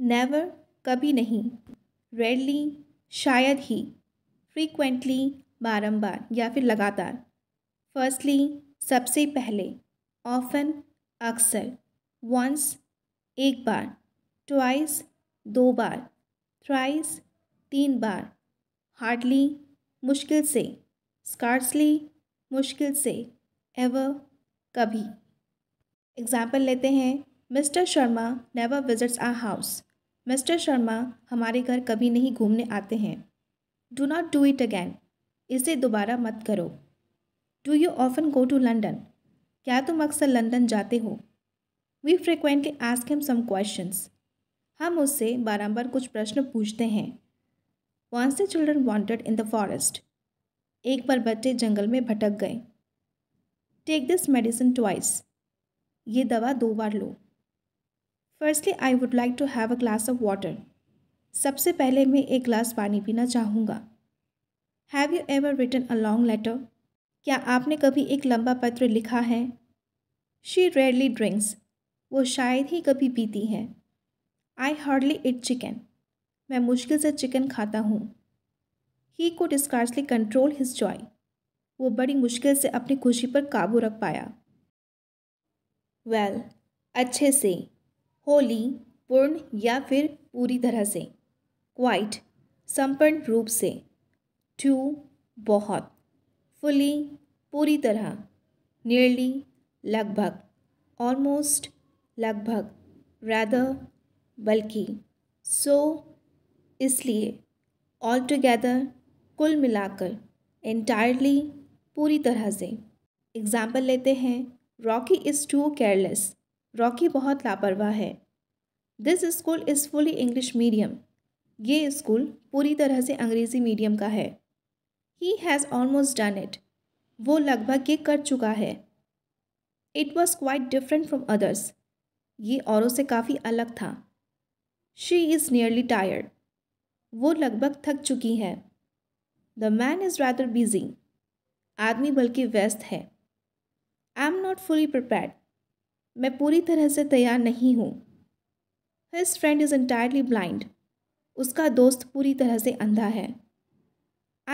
never कभी नहीं readily शायद ही फ्रीक्वेंटली बारंबार या फिर लगातार फर्स्टली सबसे पहले ऑफन अक्सर वंस एक बार ट्वाइस दो बार थ्राइस तीन बार हार्डली मुश्किल से स्कार्सली मुश्किल से एवर कभी एग्ज़ाम्पल लेते हैं mister Sharma never visits a house mister Sharma हमारे घर कभी नहीं घूमने आते हैं do not do it again इसे दोबारा मत करो do you often go to London क्या तुम अक्सर लंदन जाते हो we frequently ask him some questions हम उससे बारंबार कुछ प्रश्न पूछते हैं once the children wandered in the forest एक बार बच्चे जंगल में भटक गए टेक दिस मेडिसिन ट्वाइस ये दवा दो बार लो firstly I would like to have a glass of water सबसे पहले मैं एक ग्लास पानी पीना चाहूँगा have you ever written a long letter क्या आपने कभी एक लंबा पत्र लिखा है शी रेयरली ड्रिंक्स वो शायद ही कभी पीती हैं आई हार्डली इट चिकन मैं मुश्किल से चिकन खाता हूँ he could scarcely control his joy वो बड़ी मुश्किल से अपनी खुशी पर काबू रख पाया वेल well, अच्छे से होली पूर्ण या फिर पूरी तरह से क्वाइट संपन्न रूप से टू बहुत फुली पूरी तरह नियरली लगभग ऑलमोस्ट लगभग रैदर बल्कि सो so, इसलिए ऑल टुगेदर कुल मिलाकर एंटायरली पूरी तरह से एग्ज़ाम्पल लेते हैं रॉकी इज़ टू केयरलेस रॉकी बहुत लापरवाह है this school is fully English medium ये स्कूल पूरी तरह से अंग्रेज़ी मीडियम का है he has almost done it वो लगभग ये कर चुका है it was quite different from others ये औरों से काफ़ी अलग था शी इज़ नियरली टायर्ड वो लगभग थक चुकी है the man is rather busy आदमी बल्कि व्यस्त है I am not fully prepared मैं पूरी तरह से तैयार नहीं हूँ his friend is entirely blind उसका दोस्त पूरी तरह से अंधा है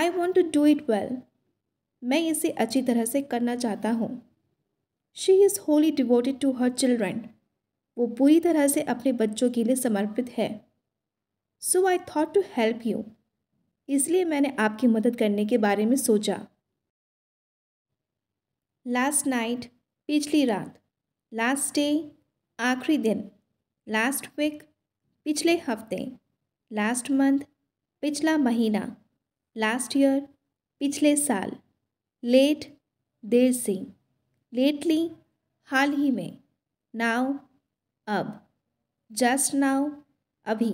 I want to do it well मैं इसे अच्छी तरह से करना चाहता हूँ she is wholly devoted to her children वो पूरी तरह से अपने बच्चों के लिए समर्पित है so I thought to help you इसलिए मैंने आपकी मदद करने के बारे में सोचा लास्ट नाइट पिछली रात लास्ट डे आखिरी दिन लास्ट वीक पिछले हफ्ते लास्ट मंथ पिछला महीना लास्ट ईयर पिछले साल लेट देर से लेटली हाल ही में नाव अब जस्ट नाव अभी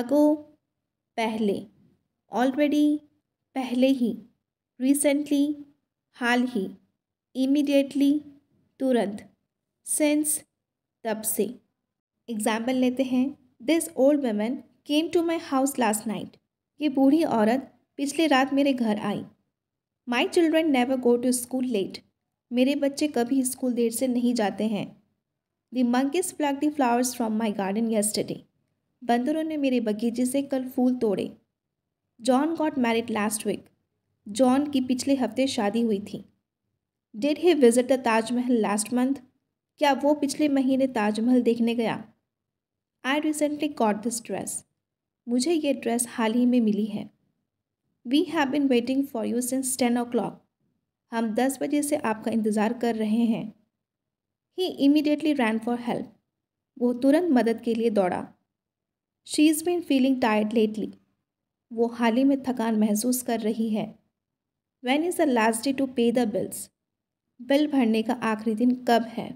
अगो पहले ऑलरेडी पहले ही रिसेंटली हाल ही इमीडिएटली तुरंत सिंस तब से एग्ज़ाम्पल लेते हैं this old woman came to my house last night ये बूढ़ी औरत पिछले रात मेरे घर आई my children never go to school late मेरे बच्चे कभी स्कूल देर से नहीं जाते हैं the monkeys plucked the flowers from my garden yesterday बंदरों ने मेरे बगीचे से कल फूल तोड़े John got married last week John की पिछले हफ्ते शादी हुई थी did he visit the Taj Mahal last month क्या वो पिछले महीने ताजमहल देखने गया I recently got this dress मुझे ये ड्रेस हाल ही में मिली है we have been waiting for you since ten O clock हम दस बजे से आपका इंतज़ार कर रहे हैं ही इमीडिएटली रैन फॉर हेल्प वो तुरंत मदद के लिए दौड़ा she is been feeling tired lately वो हाल ही में थकान महसूस कर रही है when is the last day to pay the bills bill भरने का आखिरी दिन कब है